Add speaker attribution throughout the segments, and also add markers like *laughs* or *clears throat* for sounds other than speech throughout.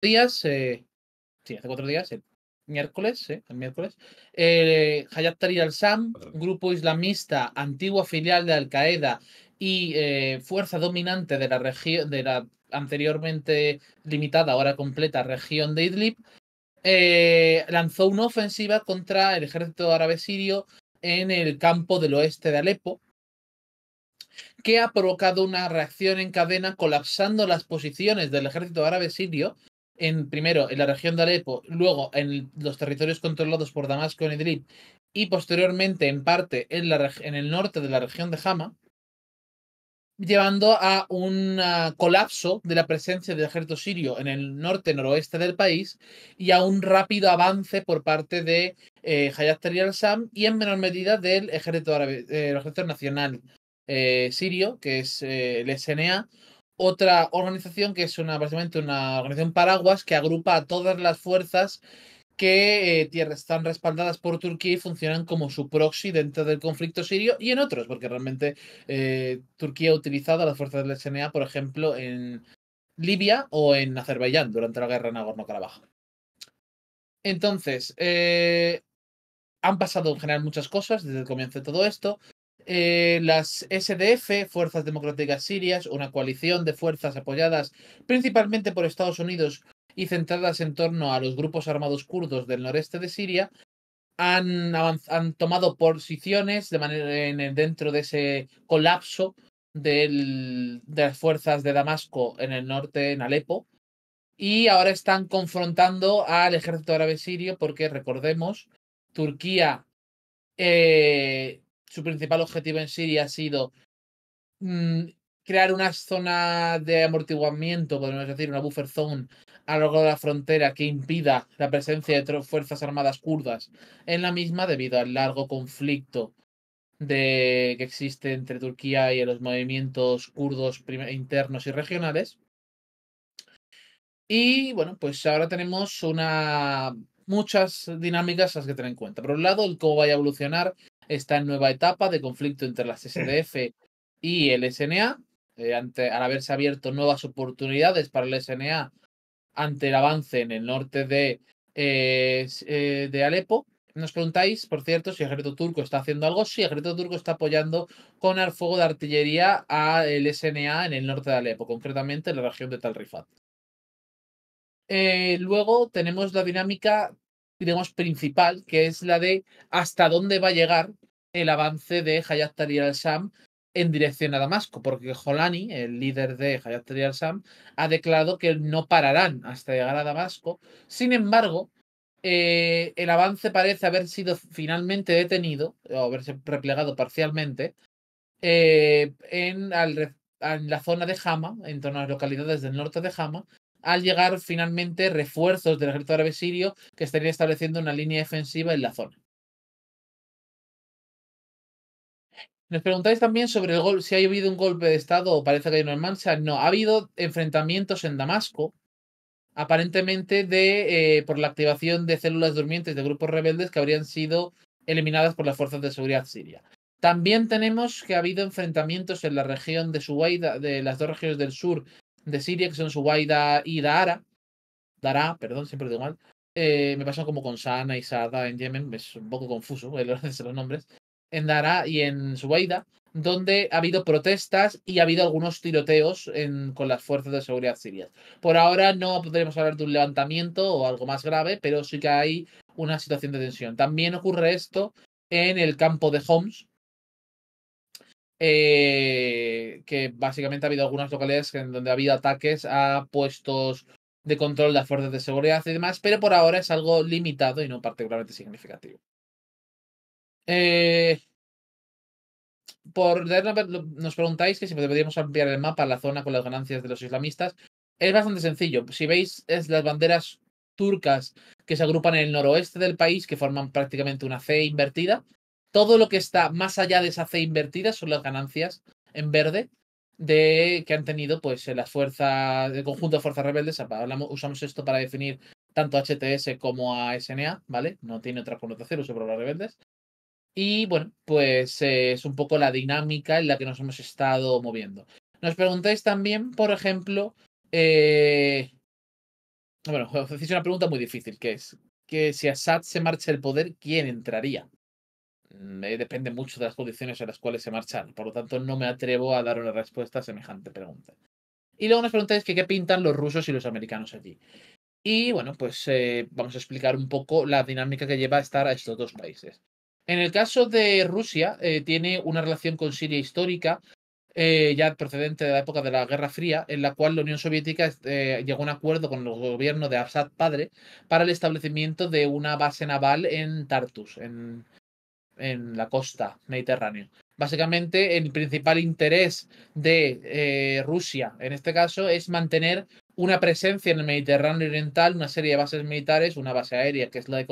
Speaker 1: días, eh, sí, hace cuatro días, el miércoles, eh, el miércoles, eh, Hayat Tahrir al-Sam, grupo islamista, antigua filial de Al-Qaeda y fuerza dominante de la región, de la anteriormente limitada, ahora completa región de Idlib, lanzó una ofensiva contra el ejército árabe sirio en el campo del oeste de Alepo, que ha provocado una reacción en cadena colapsando las posiciones del ejército árabe sirio en, primero en la región de Alepo, luego en los territorios controlados por Damasco en Idlib y posteriormente en parte en, la, en el norte de la región de Hama, llevando a un colapso de la presencia del ejército sirio en el norte-noroeste del país y a un rápido avance por parte de eh, Hayat Tahrir al sam y en menor medida del ejército, eh, ejército nacional eh, sirio, que es el SNA, otra organización que es una, básicamente una organización paraguas que agrupa a todas las fuerzas que eh, están respaldadas por Turquía y funcionan como su proxy dentro del conflicto sirio y en otros, porque realmente eh, Turquía ha utilizado a las fuerzas del SNA, por ejemplo, en Libia o en Azerbaiyán durante la guerra en Nagorno-Karabaj. Entonces, eh, han pasado en general muchas cosas desde el comienzo de todo esto. Eh, las SDF, Fuerzas Democráticas Sirias, una coalición de fuerzas apoyadas principalmente por Estados Unidos y centradas en torno a los grupos armados kurdos del noreste de Siria, han, han tomado posiciones de manera, dentro de ese colapso de las fuerzas de Damasco en el norte, en Alepo, y ahora están confrontando al ejército árabe sirio porque, recordemos, Turquía eh, su principal objetivo en Siria ha sido mm, crear una zona de amortiguamiento, podemos decir, una buffer zone a lo largo de la frontera que impida la presencia de fuerzas armadas kurdas en la misma debido al largo conflicto de, que existe entre Turquía y los movimientos kurdos internos y regionales. Y bueno, pues ahora tenemos una muchas dinámicas a las que tener en cuenta. Por un lado, el cómo vaya a evolucionar Está en nueva etapa de conflicto entre las SDF y el SNA, eh, ante, al haberse abierto nuevas oportunidades para el SNA ante el avance en el norte de, eh, eh, de Alepo. Nos preguntáis, por cierto, si el ejército turco está haciendo algo. Sí, el ejército turco está apoyando con el fuego de artillería al SNA en el norte de Alepo, concretamente en la región de Tal Rifat. luego tenemos la dinámica digamos, principal, que es la de hasta dónde va a llegar el avance de Hayat Tahrir al-Sham en dirección a Damasco, porque Jolani, el líder de Hayat Tahrir al-Sham, ha declarado que no pararán hasta llegar a Damasco. Sin embargo, eh, el avance parece haber sido finalmente detenido, o haberse replegado parcialmente, eh, en, en la zona de Hama, en torno a las localidades del norte de Hama, al llegar finalmente refuerzos del ejército árabe sirio que estarían estableciendo una línea defensiva en la zona. Nos preguntáis también sobre el gol, si ha habido un golpe de Estado o parece que hay una mancha. No, ha habido enfrentamientos en Damasco, aparentemente de, eh, por la activación de células durmientes de grupos rebeldes que habrían sido eliminadas por las fuerzas de seguridad siria. También tenemos que ha habido enfrentamientos en la región de Suwaida, de las dos regiones del sur de Siria, que son Suwaida y Dara. Dara, perdón, siempre digo mal. Eh, me pasan como con Sana y Sada en Yemen, es un poco confuso el orden de los nombres en Dara y en Subaida, donde ha habido protestas y ha habido algunos tiroteos con las fuerzas de seguridad sirias. Por ahora no podremos hablar de un levantamiento o algo más grave, pero sí que hay una situación de tensión. También ocurre esto en el campo de Homs, eh, que básicamente ha habido algunas localidades en donde ha habido ataques a puestos de control de las fuerzas de seguridad y demás, pero por ahora es algo limitado y no particularmente significativo. Eh, por nos preguntáis que si podríamos ampliar el mapa a la zona con las ganancias de los islamistas. Es bastante sencillo. Si veis, es las banderas turcas que se agrupan en el noroeste del país, que forman prácticamente una C invertida. Todo lo que está más allá de esa C invertida son las ganancias en verde de que han tenido pues las fuerzas, el conjunto de fuerzas rebeldes. Hablamos, usamos esto para definir tanto HTS como a SNA, ¿vale? No tiene otra connotación, uso por los rebeldes. Y bueno, pues eh, es un poco la dinámica en la que nos hemos estado moviendo. Nos preguntáis también, por ejemplo, eh, bueno, os hacéis una pregunta muy difícil, que es que si Assad se marcha el poder, ¿quién entraría? Mm, eh, depende mucho de las condiciones en las cuales se marchan, por lo tanto no me atrevo a dar una respuesta a semejante pregunta. Y luego nos preguntáis que qué pintan los rusos y los americanos allí. Y bueno, pues vamos a explicar un poco la dinámica que lleva a estar a estos dos países. En el caso de Rusia, eh, tiene una relación con Siria histórica, eh, ya procedente de la época de la Guerra Fría, en la cual la Unión Soviética eh, llegó a un acuerdo con el gobierno de Assad padre para el establecimiento de una base naval en Tartus, en, la costa mediterránea. Básicamente, el principal interés de Rusia en este caso es mantener una presencia en el Mediterráneo Oriental, una serie de bases militares, una base aérea que es la de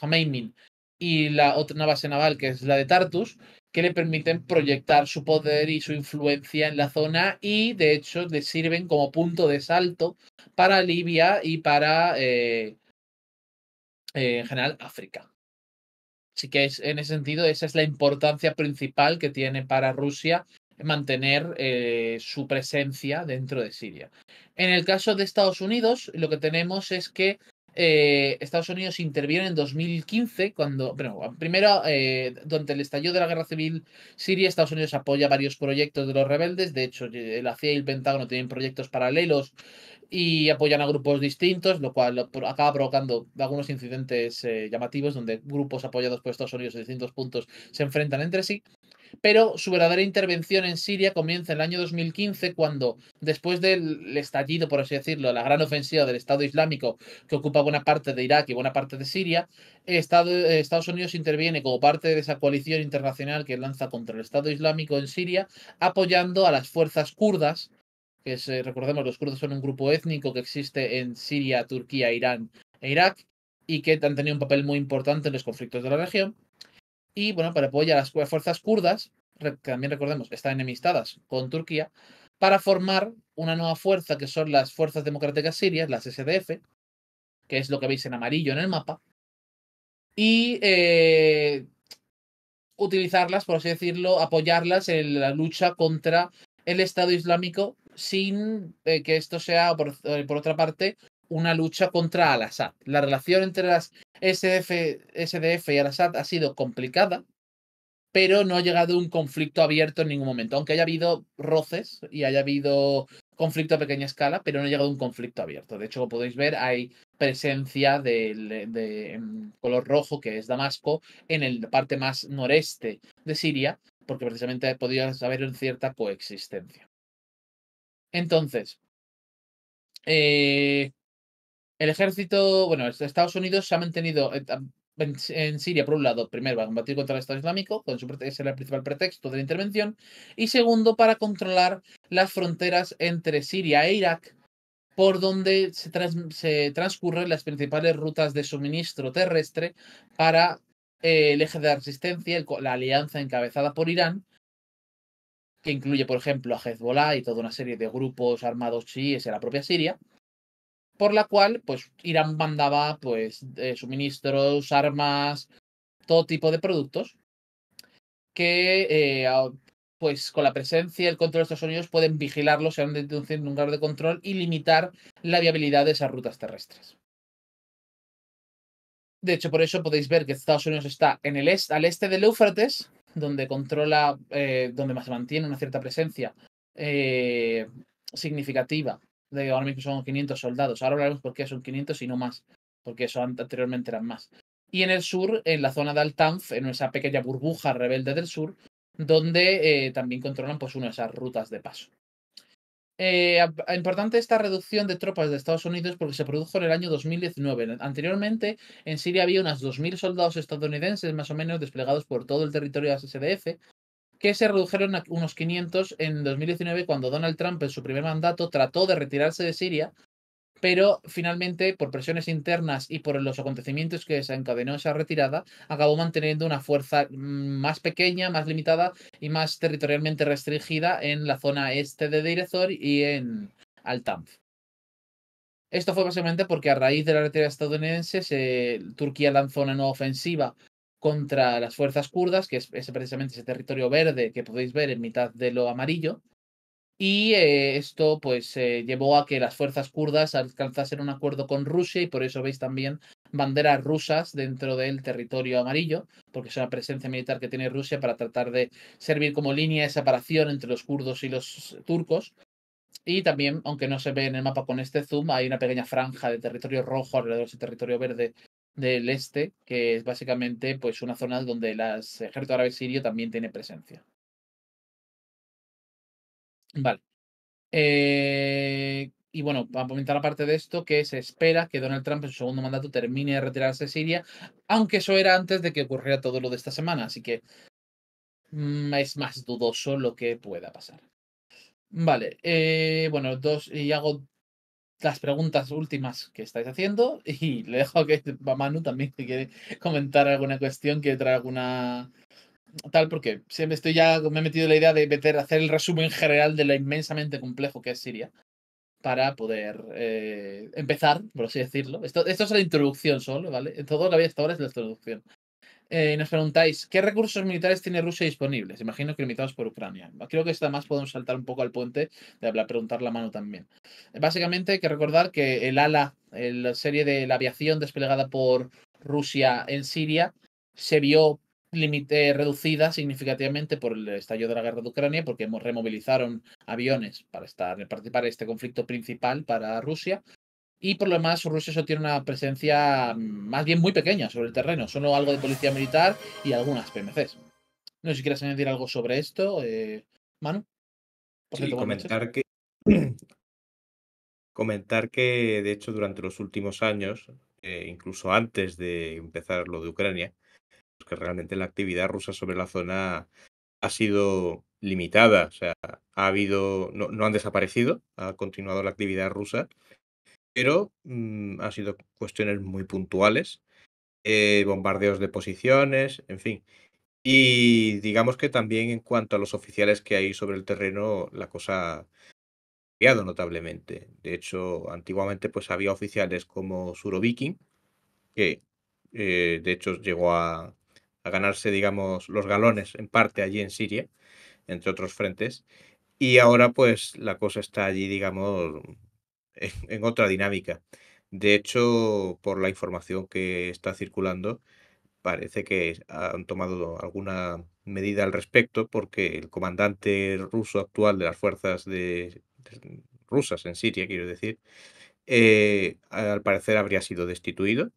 Speaker 1: Khomeini, y la otra base naval, que es la de Tartus, que le permiten proyectar su poder y su influencia en la zona y de hecho le sirven como punto de salto para Libia y para, eh, eh, en general, África. Así que es, en ese sentido, esa es la importancia principal que tiene para Rusia mantener eh, su presencia dentro de Siria. En el caso de Estados Unidos, lo que tenemos es que eh, Estados Unidos interviene en 2015 cuando, bueno, primero, eh, durante el estallido de la guerra civil siria, Estados Unidos apoya varios proyectos de los rebeldes, de hecho, eh, la CIA y el Pentágono tienen proyectos paralelos y apoyan a grupos distintos, lo cual acaba provocando algunos incidentes eh, llamativos donde grupos apoyados por Estados Unidos en distintos puntos se enfrentan entre sí. Pero su verdadera intervención en Siria comienza en el año 2015, cuando, después del estallido, por así decirlo, la gran ofensiva del Estado Islámico que ocupa buena parte de Irak y buena parte de Siria, eh, Estados Unidos interviene como parte de esa coalición internacional que lanza contra el Estado Islámico en Siria, apoyando a las fuerzas kurdas que eh, recordemos, los kurdos son un grupo étnico que existe en Siria, Turquía, Irán e Irak y que han tenido un papel muy importante en los conflictos de la región. Y bueno, para apoyar a las fuerzas kurdas, que también recordemos, que están enemistadas con Turquía, para formar una nueva fuerza que son las Fuerzas Democráticas Sirias, las SDF, que es lo que veis en amarillo en el mapa, y eh, utilizarlas, por así decirlo, apoyarlas en la lucha contra el Estado Islámico sin eh, que esto sea, eh, por, otra parte, una lucha contra Al-Assad. La relación entre las SDF y Al-Assad ha sido complicada, pero no ha llegado a un conflicto abierto en ningún momento, aunque haya habido roces y haya habido conflicto a pequeña escala, pero no ha llegado a un conflicto abierto. De hecho, como podéis ver, hay presencia de, de em, color rojo, que es Damasco, en la parte más noreste de Siria, porque precisamente podía haber cierta coexistencia. Entonces, eh, el ejército, bueno, Estados Unidos se ha mantenido en, Siria, por un lado, primero, para combatir contra el Estado Islámico, con ese era el principal pretexto de la intervención, y segundo, para controlar las fronteras entre Siria e Irak, por donde se, transcurren las principales rutas de suministro terrestre para eh, el eje de resistencia, la alianza encabezada por Irán, que incluye, por ejemplo, a Hezbollah y toda una serie de grupos armados chiíes en la propia Siria, por la cual pues Irán mandaba pues eh, suministros, armas, todo tipo de productos que eh, pues con la presencia y el control de Estados Unidos pueden vigilarlos en un lugar de control y limitar la viabilidad de esas rutas terrestres. De hecho, por eso podéis ver que Estados Unidos está en el al este del Éufrates donde controla, eh, donde se mantiene una cierta presencia eh, significativa. De ahora mismo son 500 soldados. Ahora hablaremos por qué son 500 y no más, porque eso anteriormente eran más. Y en el sur, en la zona de Altanf, en esa pequeña burbuja rebelde del sur, donde eh, también controlan pues, una de esas rutas de paso eh, importante esta reducción de tropas de Estados Unidos porque se produjo en el año 2019. Anteriormente, en Siria había unas 2.000 soldados estadounidenses más o menos desplegados por todo el territorio de la SDF, que se redujeron a unos 500 en 2019 cuando Donald Trump en su primer mandato trató de retirarse de Siria pero finalmente por presiones internas y por los acontecimientos que desencadenó esa retirada, acabó manteniendo una fuerza mm, más pequeña, más limitada y más territorialmente restringida en la zona este de Deir y en Altanf. Esto fue básicamente porque a raíz de la retirada estadounidense, Turquía lanzó una nueva ofensiva contra las fuerzas kurdas, que es precisamente ese territorio verde que podéis ver en mitad de lo amarillo, y eh, esto pues eh, llevó a que las fuerzas kurdas alcanzasen un acuerdo con Rusia y por eso veis también banderas rusas dentro del territorio amarillo, porque es una presencia militar que tiene Rusia para tratar de servir como línea de separación entre los kurdos y los turcos. Y también, aunque no se ve en el mapa con este zoom, hay una pequeña franja de territorio rojo alrededor de ese territorio verde del este, que es básicamente pues una zona donde el ejército árabe sirio también tiene presencia. Vale. Eh, y bueno, a comentar aparte de esto, que se espera que Donald Trump en su segundo mandato termine de retirarse de Siria, aunque eso era antes de que ocurriera todo lo de esta semana, así que mm, es más dudoso lo que pueda pasar. Vale, eh, bueno, dos, y hago las preguntas últimas que estáis haciendo *laughs* y le dejo a que Manu también que quiere comentar alguna cuestión, que trae alguna tal porque siempre estoy ya, me he metido la idea de, meter hacer el resumen general de lo inmensamente complejo que es Siria para poder eh, empezar, por así decirlo. Esto, esto es la introducción solo, ¿vale? Todo lo que había hasta ahora es la introducción. Eh, nos preguntáis, ¿qué recursos militares tiene Rusia disponibles? Imagino que limitados por Ucrania. Creo que esta más podemos saltar un poco al puente de hablar, preguntar la mano también. Básicamente hay que recordar que el ALA, la serie de la aviación desplegada por Rusia en Siria, se vio límite reducida significativamente por el estallido de la guerra de Ucrania, porque removilizaron aviones para estar, participar en este conflicto principal para Rusia. Y por lo demás, Rusia solo tiene una presencia mm, más bien muy pequeña sobre el terreno, solo algo de policía militar y algunas PMCs. No sé si quieres añadir algo sobre esto, eh, Manu. comentar
Speaker 2: que, comentar que, de hecho, durante los últimos años, eh, incluso antes de empezar lo de Ucrania, que realmente la actividad rusa sobre la zona ha sido limitada, o sea, ha habido, no, han desaparecido, ha continuado la actividad rusa, pero ha mm, han sido cuestiones muy puntuales, eh, bombardeos de posiciones, en fin. Y digamos que también en cuanto a los oficiales que hay sobre el terreno, la cosa ha cambiado notablemente. De hecho, antiguamente pues había oficiales como Surovikin, que eh, de hecho llegó a, ganarse, digamos, los galones en parte allí en Siria, entre otros frentes. Y ahora pues la cosa está allí, digamos, en, otra dinámica. De hecho, por la información que está circulando, parece que han tomado alguna medida al respecto porque el comandante ruso actual de las fuerzas rusas en Siria, quiero decir, eh, al parecer habría sido destituido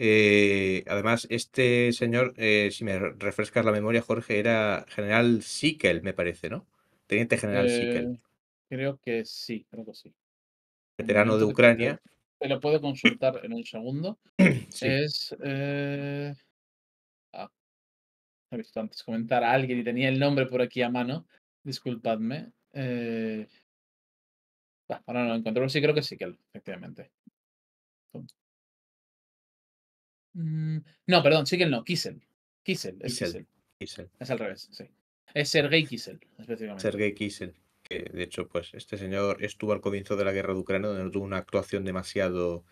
Speaker 2: eh, además, este señor, eh, si me refrescas la memoria, Jorge, era general Sikel, me parece, ¿no? Teniente general eh,
Speaker 1: Creo que sí, creo que sí.
Speaker 2: Veterano de Ucrania.
Speaker 1: Se lo puedo consultar en un segundo. *clears throat* Es. he visto ah, antes comentar a alguien y tenía el nombre por aquí a mano. Disculpadme. ahora no lo encuentro, sí creo que Sikel, efectivamente. Mm, no, perdón, sí no, Kissel. Kissel, es Kissel. Es al revés, sí. Es Sergei Kissel, específicamente.
Speaker 2: Sergei Kissel. Que, de hecho, pues este señor estuvo al comienzo de la guerra de Ucrania, donde no tuvo una actuación demasiado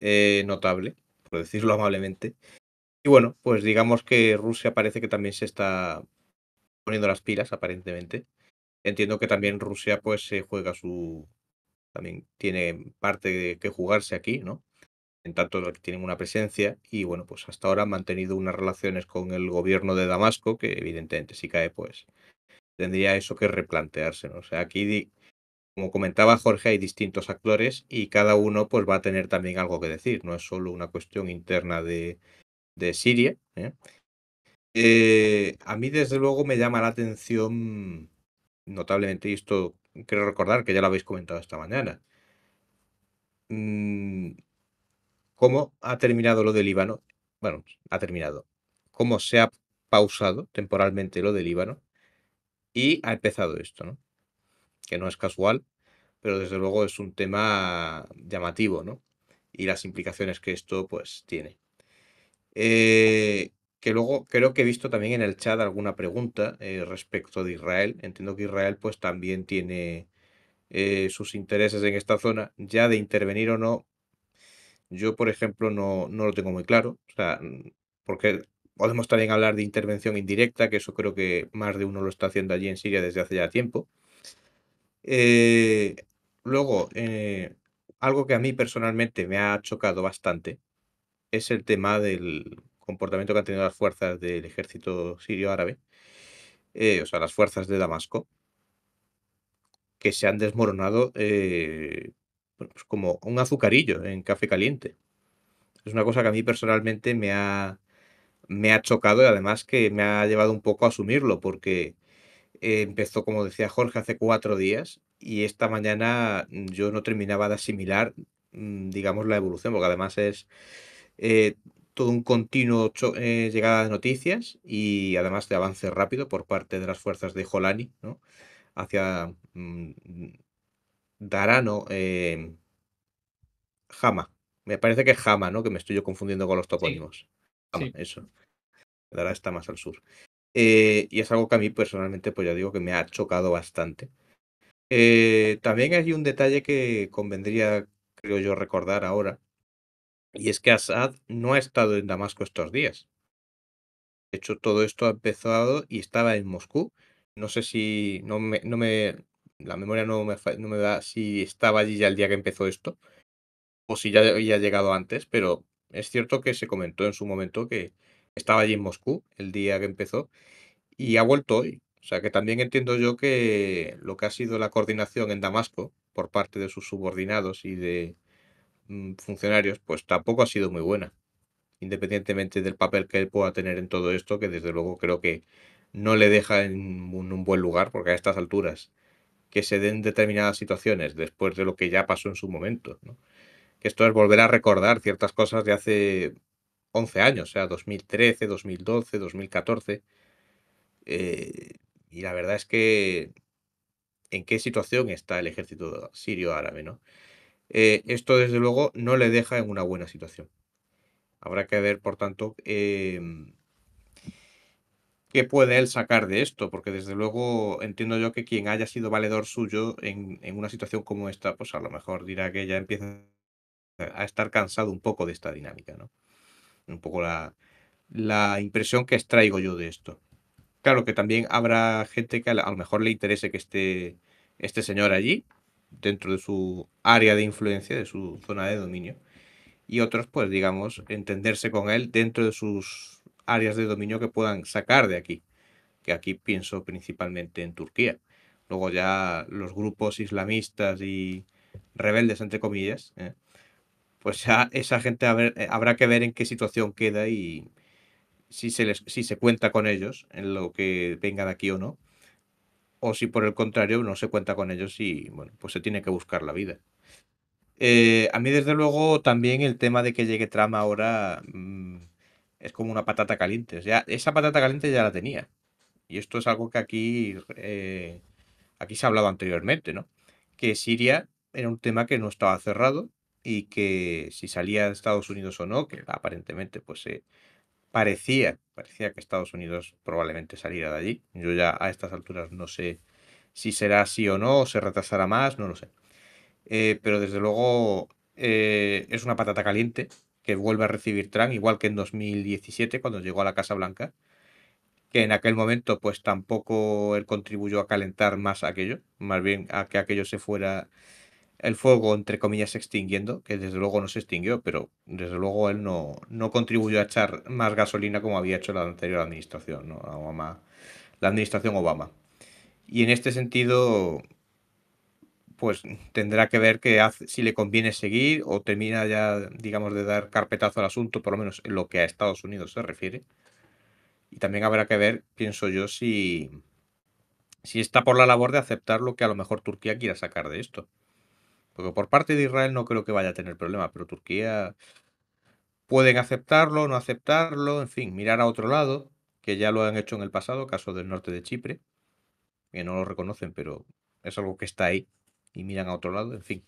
Speaker 2: eh, notable, por decirlo *laughs* amablemente. Y bueno, pues digamos que Rusia parece que también se está poniendo las pilas, aparentemente. Entiendo que también Rusia, pues, se juega su. También tiene parte que jugarse aquí, ¿no? en tanto que tienen una presencia y bueno, pues hasta ahora han mantenido unas relaciones con el gobierno de Damasco que evidentemente si cae pues tendría eso que replantearse, ¿no? O sea, aquí como comentaba Jorge hay distintos actores y cada uno pues va a tener también algo que decir, no es solo una cuestión interna de, Siria. ¿eh? Eh, a mí desde luego me llama la atención notablemente, y esto quiero recordar que ya lo habéis comentado esta mañana, mm, cómo ha terminado lo del Líbano, bueno, ha terminado, cómo se ha pausado temporalmente lo del Líbano y ha empezado esto, ¿no? Que no es casual, pero desde luego es un tema llamativo, ¿no? Y las implicaciones que esto pues tiene. Eh, que luego creo que he visto también en el chat alguna pregunta eh, respecto de Israel. Entiendo que Israel pues también tiene eh, sus intereses en esta zona, ya de intervenir o no, yo, por ejemplo, no, lo tengo muy claro, porque podemos también hablar de intervención indirecta, que eso creo que más de uno lo está haciendo allí en Siria desde hace ya tiempo. Eh, luego, eh, algo que a mí personalmente me ha chocado bastante es el tema del comportamiento que han tenido las fuerzas del ejército sirio árabe, eh, o sea, las fuerzas de Damasco, que se han desmoronado pues, pues, como un azucarillo en café caliente. Es una cosa que a mí personalmente me ha, me ha chocado y además que me ha llevado un poco a asumirlo porque empezó, como decía Jorge, hace cuatro días y esta mañana mm, yo no terminaba de asimilar, mm, digamos, la evolución, porque además es eh, todo un continuo eh, llegada de noticias y además de avance rápido por parte de las fuerzas de Jolani, ¿no? Hacia mm, Darano, eh, Jama. Me parece que es Jama, ¿no? Que me estoy yo confundiendo con los topónimos. Jama, eso. Dará está más al sur. Eh, y es algo que a mí personalmente, pues ya digo que me ha chocado bastante. Eh, también hay un detalle que convendría, creo yo, recordar ahora. Y es que Assad no ha estado en Damasco estos días. De hecho, todo esto ha empezado y estaba en Moscú. No sé si no me la memoria no me, da si estaba allí ya el día que empezó esto o si ya había llegado antes, pero es cierto que se comentó en su momento que estaba allí en Moscú el día que empezó y ha vuelto hoy. O sea que también entiendo yo que lo que ha sido la coordinación en Damasco por parte de sus subordinados y de mm, funcionarios, pues tampoco ha sido muy buena, independientemente del papel que él pueda tener en todo esto, que desde luego creo que no le deja en un buen lugar, porque a estas alturas que se den determinadas situaciones después de lo que ya pasó en su momento. Que esto es volver a recordar ciertas cosas de hace 11 años, o sea, 2013, 2012, 2014. y la verdad es que en qué situación está el ejército sirio árabe, ¿no? Eh, esto desde luego no le deja en una buena situación. Habrá que ver, por tanto, eh, qué puede él sacar de esto, porque desde luego entiendo yo que quien haya sido valedor suyo en, una situación como esta, pues a lo mejor dirá que ya empieza a estar cansado un poco de esta dinámica, ¿no? Un poco la, la impresión que extraigo yo de esto. Claro que también habrá gente que a lo mejor le interese que esté este señor allí, dentro de su área de influencia, de su zona de dominio, y otros, pues digamos, entenderse con él dentro de sus áreas de dominio que puedan sacar de aquí, que aquí pienso principalmente en Turquía. Luego ya los grupos islamistas y rebeldes, entre comillas, ¿eh? pues ya esa gente eh, habrá que ver en qué situación queda y si se, si se cuenta con ellos en lo que venga de aquí o no, o si por el contrario no se cuenta con ellos y bueno, pues se tiene que buscar la vida. Eh, a mí desde luego también el tema de que llegue trama ahora... Mm, es como una patata caliente. O sea, esa patata caliente ya la tenía. Y esto es algo que aquí, eh, aquí se ha hablado anteriormente, ¿no? Que Siria era un tema que no estaba cerrado y que si salía de Estados Unidos o no, que aparentemente pues eh, parecía, parecía que Estados Unidos probablemente saliera de allí. Yo ya a estas alturas no sé si será así o no, o se retrasará más, no lo sé. Eh, pero desde luego es una patata caliente que vuelve a recibir Trump, igual que en 2017 cuando llegó a la Casa Blanca, que en aquel momento pues tampoco él contribuyó a calentar más aquello, más bien a que aquello se fuera el fuego entre comillas extinguiendo, que desde luego no se extinguió, pero desde luego él no, no contribuyó a echar más gasolina como había hecho la anterior administración, ¿no? Obama, la administración Obama. Y en este sentido, pues tendrá que ver que si le conviene seguir o termina ya, digamos, de dar carpetazo al asunto, por lo menos en lo que a Estados Unidos se refiere. Y también habrá que ver, pienso yo, si, si está por la labor de aceptar lo que a lo mejor Turquía quiera sacar de esto. Porque por parte de Israel no creo que vaya a tener problema, pero Turquía pueden aceptarlo, no aceptarlo, en fin, mirar a otro lado, que ya lo han hecho en el pasado, caso del norte de Chipre, que no lo reconocen, pero es algo que está ahí y miran a otro lado, en fin.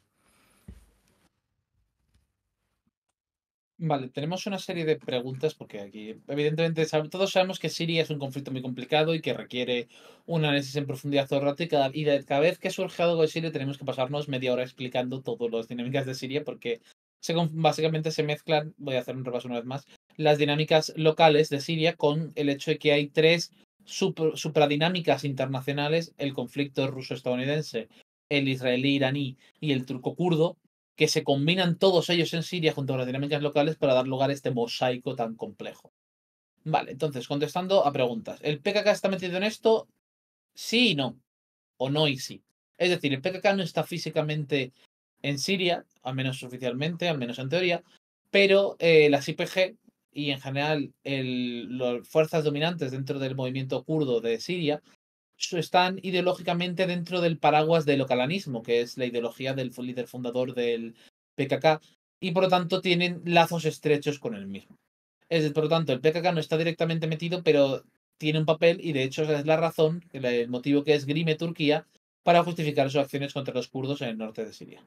Speaker 1: Vale, tenemos una serie de preguntas porque aquí, evidentemente, todos sabemos que Siria es un conflicto muy complicado y que requiere un análisis en profundidad todo el rato y cada, vez que surge algo de Siria tenemos que pasarnos media hora explicando todas las dinámicas de Siria porque básicamente se mezclan, voy a hacer un repaso una vez más, las dinámicas locales de Siria con el hecho de que hay tres super, supradinámicas internacionales, el conflicto ruso-estadounidense, el israelí iraní y el turco kurdo, que se combinan todos ellos en Siria junto a las dinámicas locales para dar lugar a este mosaico tan complejo. Vale, entonces, contestando a preguntas. ¿El PKK está metido en esto? Sí y no. O no y sí. Es decir, el PKK no está físicamente en Siria, al menos oficialmente, al menos en teoría, pero eh, las IPG y en general las fuerzas dominantes dentro del movimiento kurdo de Siria están ideológicamente dentro del paraguas del localanismo, que es la ideología del líder fundador del PKK, y por lo tanto tienen lazos estrechos con el mismo. Es, por lo tanto, el PKK no está directamente metido, pero tiene un papel y de hecho esa es la razón, el motivo que es Grime Turquía para justificar sus acciones contra los kurdos en el norte de Siria.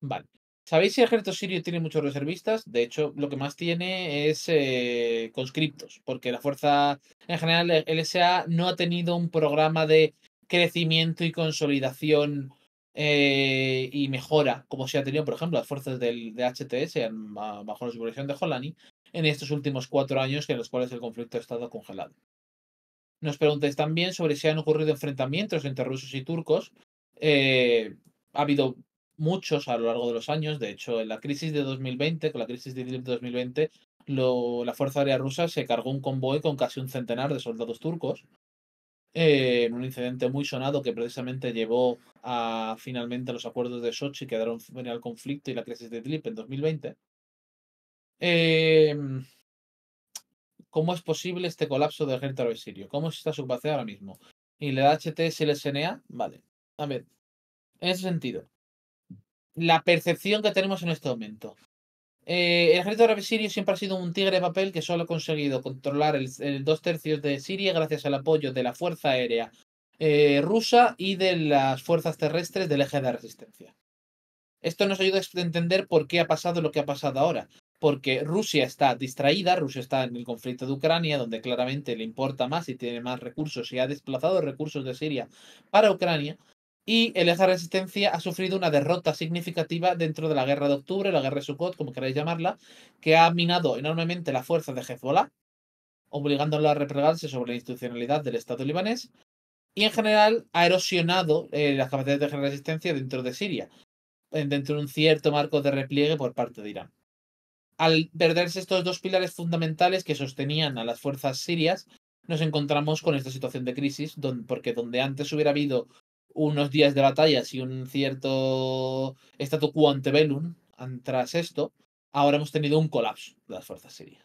Speaker 1: Vale. Sabéis si el ejército sirio tiene muchos reservistas. De hecho, lo que más tiene es eh, conscriptos, porque la fuerza en general, el LSA no ha tenido un programa de crecimiento y consolidación eh, y mejora, como se ha tenido, por ejemplo, las fuerzas del, de HTS bajo la supervisión de jolani en estos últimos cuatro años en los cuales el conflicto ha estado congelado. Nos preguntáis también sobre si han ocurrido enfrentamientos entre rusos y turcos. Eh, ha habido muchos a lo largo de los años. De hecho, en la crisis de 2020, con la crisis de 2020, la Fuerza Aérea Rusa se cargó un convoy con casi un centenar de soldados turcos eh, en un incidente muy sonado que precisamente llevó a finalmente los acuerdos de Sochi que daron fin al conflicto y la crisis de Idlib en 2020. Em, ¿Cómo es posible este colapso del ejército de sirio? ¿Cómo está su base ahora mismo? ¿Y la HTS y el SNA? Vale. A ver, en ese sentido, la percepción que tenemos en este momento. Eh, el ejército árabe sirio siempre ha sido un tigre de papel que solo ha conseguido controlar el, dos tercios de Siria gracias al apoyo de la Fuerza Aérea eh, rusa y de las fuerzas terrestres del eje de resistencia. Esto nos ayuda a entender por qué ha pasado lo que ha pasado ahora, porque Rusia está distraída, Rusia está en el conflicto de Ucrania, donde claramente le importa más y tiene más recursos y ha desplazado recursos de Siria para Ucrania, y el eje de resistencia ha sufrido una derrota significativa dentro de la guerra de octubre, la guerra de Sukkot, como queráis llamarla, que ha minado enormemente la fuerza de Hezbollah, obligándolo a replegarse sobre la institucionalidad del Estado libanés, y en general ha erosionado eh, las capacidades de resistencia dentro de Siria, dentro de un cierto marco de repliegue por parte de Irán. Al perderse estos dos pilares fundamentales que sostenían a las fuerzas sirias, nos encontramos con esta situación de crisis, porque donde antes hubiera habido unos días de batallas y un cierto statu quo ante tras esto, ahora hemos tenido un colapso de las fuerzas sirias.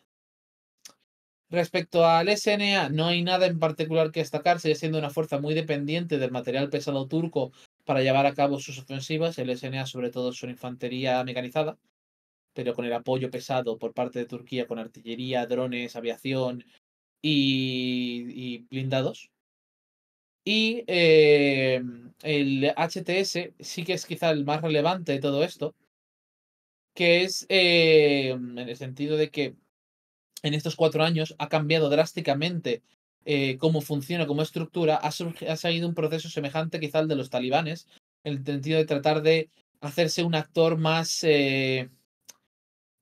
Speaker 1: Respecto al SNA, no hay nada en particular que destacar, sigue siendo una fuerza muy dependiente del material pesado turco para llevar a cabo sus ofensivas. El SNA, sobre todo, su infantería mecanizada, pero con el apoyo pesado por parte de Turquía con artillería, drones, aviación y blindados. Y eh, el HTS sí que es quizá el más relevante de todo esto, que es eh, en el sentido de que en estos cuatro años ha cambiado drásticamente eh, cómo funciona, cómo estructura, ha, salido un proceso semejante quizá al de los talibanes, en el sentido de tratar de hacerse un actor más de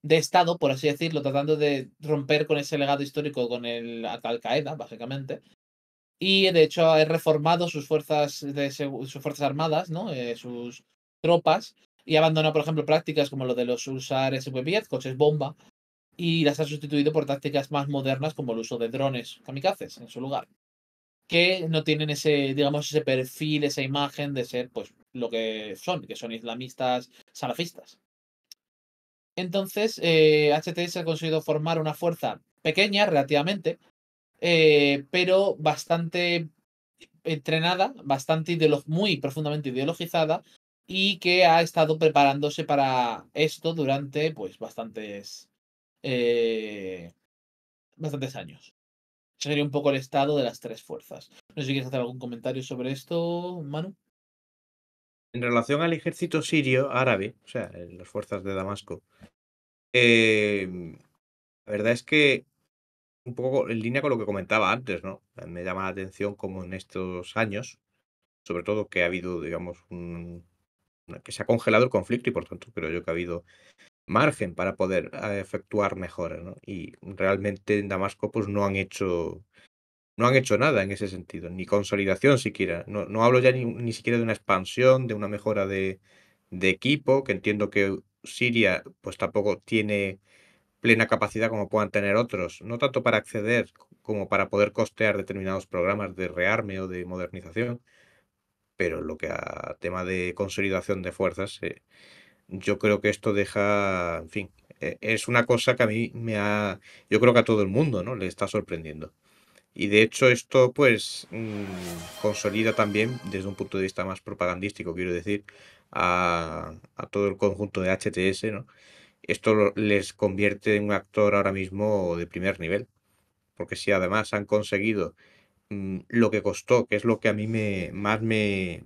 Speaker 1: Estado, por así decirlo, tratando de romper con ese legado histórico con el Al-Qaeda, básicamente, y de hecho ha reformado sus fuerzas, de, sus fuerzas armadas, ¿no? Eh, sus tropas, y ha abandonado, por ejemplo, prácticas como lo de los usar 10 coches bomba, y las ha sustituido por tácticas más modernas como el uso de drones kamikazes en su lugar, que no tienen ese, digamos, ese perfil, esa imagen de ser, pues, lo que son, que son islamistas salafistas. Entonces, HTS eh, ha conseguido formar una fuerza pequeña relativamente, eh, pero bastante entrenada, bastante muy profundamente ideologizada y que ha estado preparándose para esto durante pues bastantes eh, bastantes años. sería un poco el estado de las tres fuerzas. No sé si quieres hacer algún comentario sobre esto, Manu.
Speaker 2: En relación al ejército sirio árabe, o sea, las fuerzas de Damasco, eh, la verdad es que un poco en línea con lo que comentaba antes, ¿no? Me llama la atención como en estos años, sobre todo que ha habido, digamos, un, que se ha congelado el conflicto y por tanto creo yo que ha habido margen para poder eh, efectuar mejoras, ¿no? Y realmente en Damasco pues no han hecho no han hecho nada en ese sentido, ni consolidación siquiera. No, no hablo ya ni, ni, siquiera de una expansión, de una mejora de, de equipo, que entiendo que Siria pues tampoco tiene plena capacidad como puedan tener otros, no tanto para acceder como para poder costear determinados programas de rearme o de modernización, pero lo que a tema de consolidación de fuerzas, eh, yo creo que esto deja, en fin, eh, es una cosa que a mí me ha, yo creo que a todo el mundo, ¿no? Le está sorprendiendo. Y de hecho esto pues mm, consolida también desde un punto de vista más propagandístico, quiero decir, a, a todo el conjunto de HTS, ¿no? esto les convierte en un actor ahora mismo de primer nivel. Porque si además han conseguido mm, lo que costó, que es lo que a mí me, más me,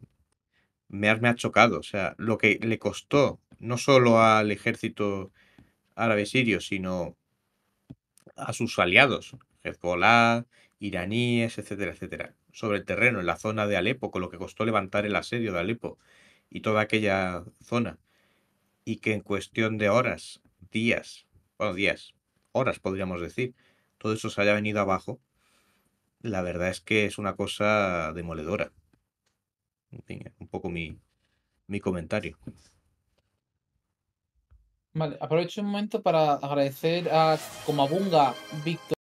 Speaker 2: me ha chocado, o sea, lo que le costó no solo al ejército árabe sirio, sino a sus aliados, Hezbollah, iraníes, etcétera, etcétera, sobre el terreno, en la zona de Alepo, con lo que costó levantar el asedio de Alepo y toda aquella zona y que en cuestión de horas, días, o días, horas podríamos decir, todo eso se haya venido abajo, la verdad es que es una cosa demoledora. un poco mi, mi comentario.
Speaker 1: Vale, aprovecho un momento para agradecer a Comabunga, Víctor.